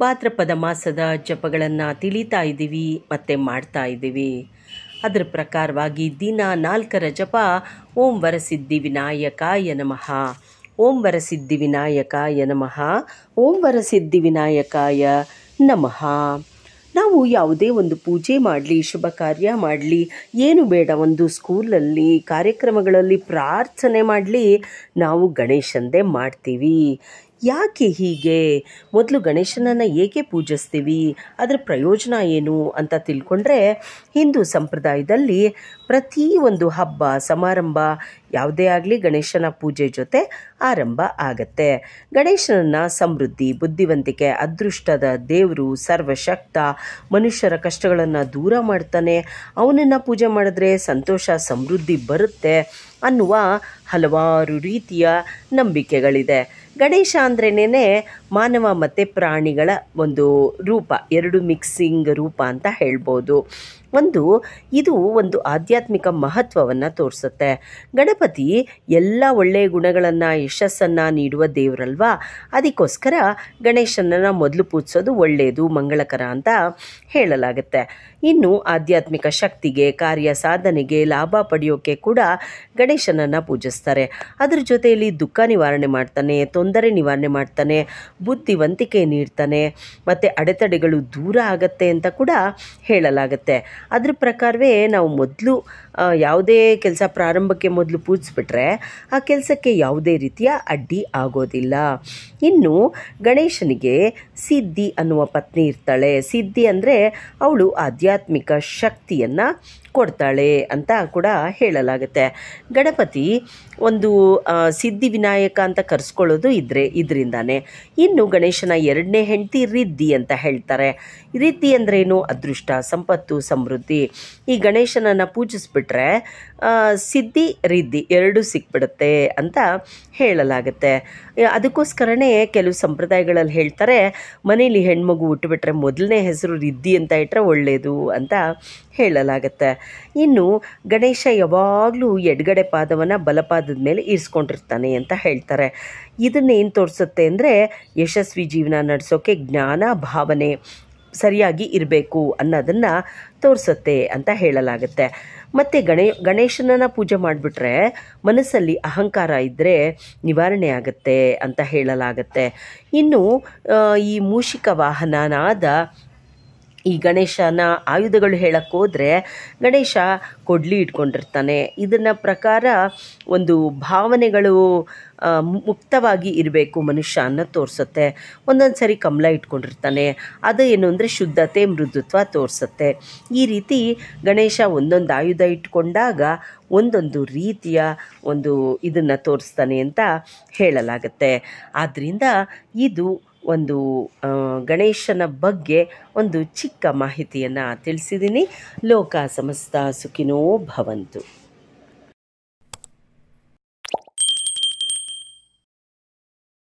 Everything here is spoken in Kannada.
ಭಾದ್ರಪದ ಮಾಸದ ಜಪಗಳನ್ನು ತಿಳಿತಾ ಇದ್ದೀವಿ ಮತ್ತು ಮಾಡ್ತಾ ಇದ್ದೀವಿ ಅದರ ಪ್ರಕಾರವಾಗಿ ದಿನ ನಾಲ್ಕರ ಜಪ ಓಂ ವರಸಿದ್ಧಿ ಯ ನಮಃ ಓಂ ವರಸಿದ್ಧಿ ವಿನಾಯಕಾಯ ನಮಃ ಓಂ ವರಸಿದ್ಧಿ ಯ ನಮಃ ನಾವು ಯಾವುದೇ ಒಂದು ಪೂಜೆ ಮಾಡಲಿ ಶುಭ ಕಾರ್ಯ ಮಾಡಲಿ ಏನು ಬೇಡ ಒಂದು ಸ್ಕೂಲಲ್ಲಿ ಕಾರ್ಯಕ್ರಮಗಳಲ್ಲಿ ಪ್ರಾರ್ಥನೆ ಮಾಡಲಿ ನಾವು ಗಣೇಶಂದೇ ಮಾಡ್ತೀವಿ ಯಾಕೆ ಹೀಗೆ ಮೊದಲು ಗಣೇಶನನ್ನು ಏಕೆ ಪೂಜಿಸ್ತೀವಿ ಅದರ ಪ್ರಯೋಜನ ಏನು ಅಂತ ತಿಳ್ಕೊಂಡ್ರೆ ಹಿಂದೂ ಸಂಪ್ರದಾಯದಲ್ಲಿ ಪ್ರತಿ ಒಂದು ಹಬ್ಬ ಸಮಾರಂಭ ಯಾವುದೇ ಆಗಲಿ ಗಣೇಶನ ಪೂಜೆ ಜೊತೆ ಆರಂಭ ಆಗತ್ತೆ ಗಣೇಶನನ್ನ ಸಮೃದ್ಧಿ ಬುದ್ಧಿವಂತಿಕೆ ಅದೃಷ್ಟದ ದೇವರು ಸರ್ವಶಕ್ತ ಮನುಷ್ಯರ ಕಷ್ಟಗಳನ್ನು ದೂರ ಮಾಡ್ತಾನೆ ಅವನನ್ನು ಪೂಜೆ ಮಾಡಿದ್ರೆ ಸಂತೋಷ ಸಮೃದ್ಧಿ ಬರುತ್ತೆ ಅನ್ನುವ ಹಲವಾರು ರೀತಿಯ ನಂಬಿಕೆಗಳಿದೆ ಗಣೇಶ ಅಂದ್ರೇ ಮಾನವ ಮತ್ತು ಪ್ರಾಣಿಗಳ ಒಂದು ರೂಪ ಎರಡು ಮಿಕ್ಸಿಂಗ್ ರೂಪ ಅಂತ ಹೇಳ್ಬೋದು ಒಂದು ಇದು ಒಂದು ಆಧ್ಯಾತ್ಮಿಕ ಮಹತ್ವವನ್ನು ತೋರಿಸುತ್ತೆ ಗಣಪ ಗಣಪತಿ ಎಲ್ಲ ಒಳ್ಳೆಯ ಗುಣಗಳನ್ನು ಯಶಸ್ಸನ್ನು ನೀಡುವ ದೇವರಲ್ವಾ ಅದಕ್ಕೋಸ್ಕರ ಗಣೇಶನನ್ನು ಮೊದಲು ಪೂಜಿಸೋದು ಒಳ್ಳೆಯದು ಮಂಗಳಕರ ಅಂತ ಹೇಳಲಾಗುತ್ತೆ ಇನ್ನು ಆಧ್ಯಾತ್ಮಿಕ ಶಕ್ತಿಗೆ ಕಾರ್ಯ ಸಾಧನೆಗೆ ಲಾಭ ಪಡೆಯೋಕ್ಕೆ ಕೂಡ ಗಣೇಶನನ್ನು ಪೂಜಿಸ್ತಾರೆ ಅದ್ರ ಜೊತೆಯಲ್ಲಿ ದುಃಖ ನಿವಾರಣೆ ಮಾಡ್ತಾನೆ ತೊಂದರೆ ನಿವಾರಣೆ ಮಾಡ್ತಾನೆ ಬುದ್ಧಿವಂತಿಕೆ ನೀಡ್ತಾನೆ ಮತ್ತು ಅಡೆತಡೆಗಳು ದೂರ ಆಗತ್ತೆ ಅಂತ ಕೂಡ ಹೇಳಲಾಗುತ್ತೆ ಅದ್ರ ಪ್ರಕಾರವೇ ನಾವು ಮೊದಲು ಯಾವುದೇ ಕೆಲಸ ಪ್ರಾರಂಭಕ್ಕೆ ಮೊದಲು ಪೂಜಿಸ್ಬಿಟ್ರೆ ಆ ಕೆಲಸಕ್ಕೆ ಯಾವುದೇ ರೀತಿಯ ಅಡ್ಡಿ ಆಗೋದಿಲ್ಲ ಇನ್ನು ಗಣೇಶನಿಗೆ ಸಿದ್ಧಿ ಅನ್ನುವ ಪತ್ನಿ ಇರ್ತಾಳೆ ಸಿದ್ಧಿ ಅಂದರೆ ಅವಳು ಆಧ್ಯಾತ್ಮಿಕ ಶಕ್ತಿಯನ್ನು ಕೊಡ್ತಾಳೆ ಅಂತ ಕೂಡ ಹೇಳಲಾಗುತ್ತೆ ಗಣಪತಿ ಒಂದು ಸಿದ್ಧಿ ವಿನಾಯಕ ಅಂತ ಕರೆಸ್ಕೊಳ್ಳೋದು ಇದ್ರೆ ಇದರಿಂದಾನೆ ಇನ್ನು ಗಣೇಶನ ಎರಡನೇ ಹೆಂಡತಿ ರಿದ್ದಿ ಅಂತ ಹೇಳ್ತಾರೆ ರಿದ್ದಿ ಅಂದ್ರೇನು ಅದೃಷ್ಟ ಸಂಪತ್ತು ಸಮೃದ್ಧಿ ಈ ಗಣೇಶನನ್ನು ಪೂಜಿಸ್ಬಿಟ್ರೆ ಸಿದ್ಧಿ ರಿದ್ದಿ ಎರಡೂ ಸಿಕ್ಬಿಡುತ್ತೆ ಅಂತ ಹೇಳಲಾಗುತ್ತೆ ಅದಕ್ಕೋಸ್ಕರನೇ ಕೆಲವು ಸಂಪ್ರದಾಯಗಳಲ್ಲಿ ಹೇಳ್ತಾರೆ ಮನೇಲಿ ಹೆಣ್ಮಗು ಹುಟ್ಟುಬಿಟ್ರೆ ಮೊದಲನೇ ಹೆಸರು ರಿದ್ದಿ ಅಂತ ಇಟ್ಟರೆ ಒಳ್ಳೆಯದು ಅಂತ ಹೇಳಲಾಗುತ್ತೆ ಇನ್ನು ಗಣೇಶ ಯಾವಾಗಲೂ ಎಡಗಡೆ ಪಾದವನ್ನು ಬಲಪಾದದ ಮೇಲೆ ಇರಿಸ್ಕೊಂಡಿರ್ತಾನೆ ಅಂತ ಹೇಳ್ತಾರೆ ಇದನ್ನೇನು ತೋರಿಸುತ್ತೆ ಅಂದರೆ ಯಶಸ್ವಿ ಜೀವನ ನಡೆಸೋಕೆ ಜ್ಞಾನ ಭಾವನೆ ಸರಿಯಾಗಿ ಇರಬೇಕು ಅನ್ನೋದನ್ನು ತೋರಿಸುತ್ತೆ ಅಂತ ಹೇಳಲಾಗುತ್ತೆ ಮತ್ತು ಗಣೇಶ ಗಣೇಶನನ್ನು ಪೂಜೆ ಮಾಡಿಬಿಟ್ರೆ ಮನಸ್ಸಲ್ಲಿ ಅಹಂಕಾರ ಇದ್ದರೆ ನಿವಾರಣೆ ಆಗುತ್ತೆ ಅಂತ ಹೇಳಲಾಗುತ್ತೆ ಇನ್ನು ಈ ಮೂಷಿಕ ವಾಹನನಾದ ಈ ಗಣೇಶನ ಆಯುಧಗಳು ಹೇಳೋಕ್ಕೋದ್ರೆ ಗಣೇಶ ಕೊಡ್ಲಿ ಇಟ್ಕೊಂಡಿರ್ತಾನೆ ಇದನ್ನ ಪ್ರಕಾರ ಒಂದು ಭಾವನೆಗಳು ಮುಕ್ತವಾಗಿ ಇರಬೇಕು ಮನುಷ್ಯ ಅನ್ನ ತೋರಿಸುತ್ತೆ ಒಂದೊಂದು ಸರಿ ಕಮಲ ಇಟ್ಕೊಂಡಿರ್ತಾನೆ ಅದು ಏನು ಅಂದರೆ ಶುದ್ಧತೆ ಮೃದುತ್ವ ತೋರಿಸುತ್ತೆ ಈ ರೀತಿ ಗಣೇಶ ಒಂದೊಂದು ಆಯುಧ ಇಟ್ಕೊಂಡಾಗ ಒಂದೊಂದು ರೀತಿಯ ಒಂದು ಇದನ್ನು ತೋರಿಸ್ತಾನೆ ಅಂತ ಹೇಳಲಾಗುತ್ತೆ ಆದ್ದರಿಂದ ಇದು ಒಂದು ಗಣೇಶನ ಬಗ್ಗೆ ಒಂದು ಚಿಕ್ಕ ಮಾಹಿತಿಯನ್ನು ತಿಳಿಸಿದ್ದೀನಿ ಲೋಕ ಸಮಸ್ತ ಸುಖಿನೋ ಭವಂತು